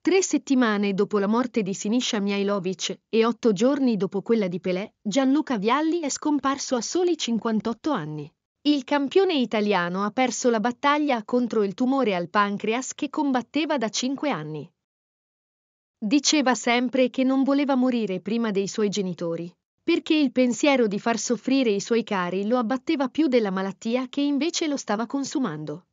Tre settimane dopo la morte di Sinisha Mihailovic e otto giorni dopo quella di Pelé, Gianluca Vialli è scomparso a soli 58 anni. Il campione italiano ha perso la battaglia contro il tumore al pancreas che combatteva da 5 anni. Diceva sempre che non voleva morire prima dei suoi genitori, perché il pensiero di far soffrire i suoi cari lo abbatteva più della malattia che invece lo stava consumando.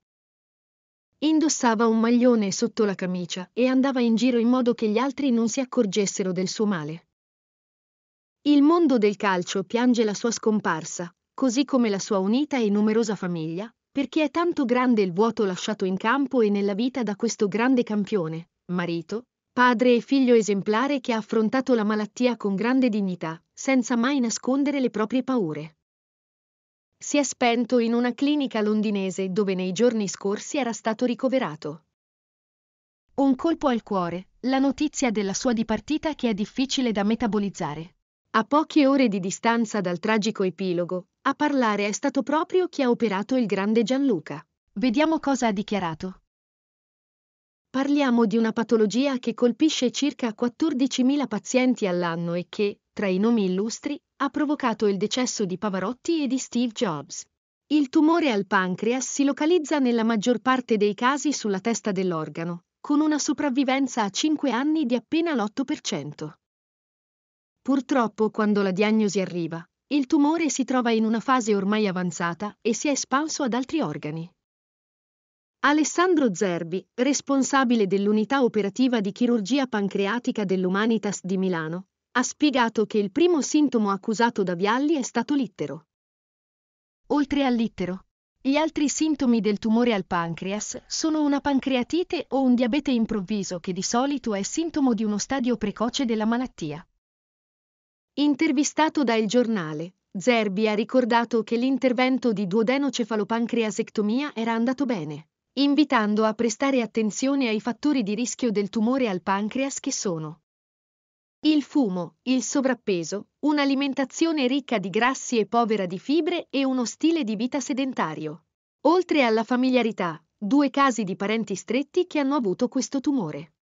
Indossava un maglione sotto la camicia e andava in giro in modo che gli altri non si accorgessero del suo male. Il mondo del calcio piange la sua scomparsa, così come la sua unita e numerosa famiglia, perché è tanto grande il vuoto lasciato in campo e nella vita da questo grande campione, marito, Padre e figlio esemplare che ha affrontato la malattia con grande dignità, senza mai nascondere le proprie paure. Si è spento in una clinica londinese dove nei giorni scorsi era stato ricoverato. Un colpo al cuore, la notizia della sua dipartita che è difficile da metabolizzare. A poche ore di distanza dal tragico epilogo, a parlare è stato proprio chi ha operato il grande Gianluca. Vediamo cosa ha dichiarato. Parliamo di una patologia che colpisce circa 14.000 pazienti all'anno e che, tra i nomi illustri, ha provocato il decesso di Pavarotti e di Steve Jobs. Il tumore al pancreas si localizza nella maggior parte dei casi sulla testa dell'organo, con una sopravvivenza a 5 anni di appena l'8%. Purtroppo, quando la diagnosi arriva, il tumore si trova in una fase ormai avanzata e si è espanso ad altri organi. Alessandro Zerbi, responsabile dell'unità operativa di chirurgia pancreatica dell'Umanitas di Milano, ha spiegato che il primo sintomo accusato da Vialli è stato l'ittero. Oltre all'ittero, gli altri sintomi del tumore al pancreas sono una pancreatite o un diabete improvviso che di solito è sintomo di uno stadio precoce della malattia. Intervistato da Il Giornale, Zerbi ha ricordato che l'intervento di duodenocefalopancreasectomia era andato bene invitando a prestare attenzione ai fattori di rischio del tumore al pancreas che sono il fumo, il sovrappeso, un'alimentazione ricca di grassi e povera di fibre e uno stile di vita sedentario. Oltre alla familiarità, due casi di parenti stretti che hanno avuto questo tumore.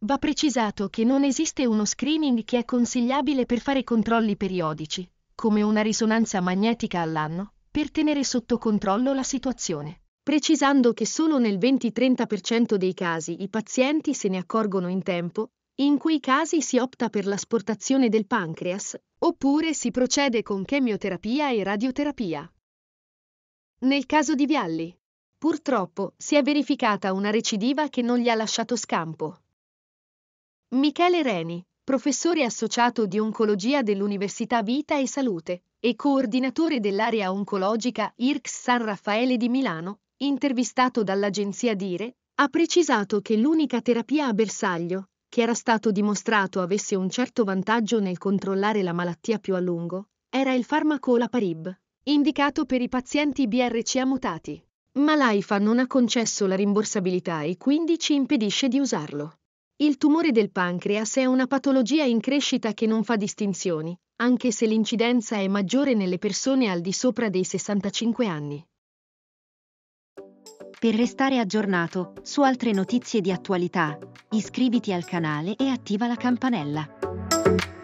Va precisato che non esiste uno screening che è consigliabile per fare controlli periodici, come una risonanza magnetica all'anno, per tenere sotto controllo la situazione precisando che solo nel 20-30% dei casi i pazienti se ne accorgono in tempo, in quei casi si opta per l'asportazione del pancreas, oppure si procede con chemioterapia e radioterapia. Nel caso di Vialli, purtroppo si è verificata una recidiva che non gli ha lasciato scampo. Michele Reni, professore associato di oncologia dell'Università Vita e Salute e coordinatore dell'area oncologica IRCS San Raffaele di Milano, intervistato dall'agenzia Dire, ha precisato che l'unica terapia a bersaglio, che era stato dimostrato avesse un certo vantaggio nel controllare la malattia più a lungo, era il farmaco Laparib, indicato per i pazienti BRCA mutati. Ma l'AIFA non ha concesso la rimborsabilità e quindi ci impedisce di usarlo. Il tumore del pancreas è una patologia in crescita che non fa distinzioni, anche se l'incidenza è maggiore nelle persone al di sopra dei 65 anni. Per restare aggiornato su altre notizie di attualità, iscriviti al canale e attiva la campanella.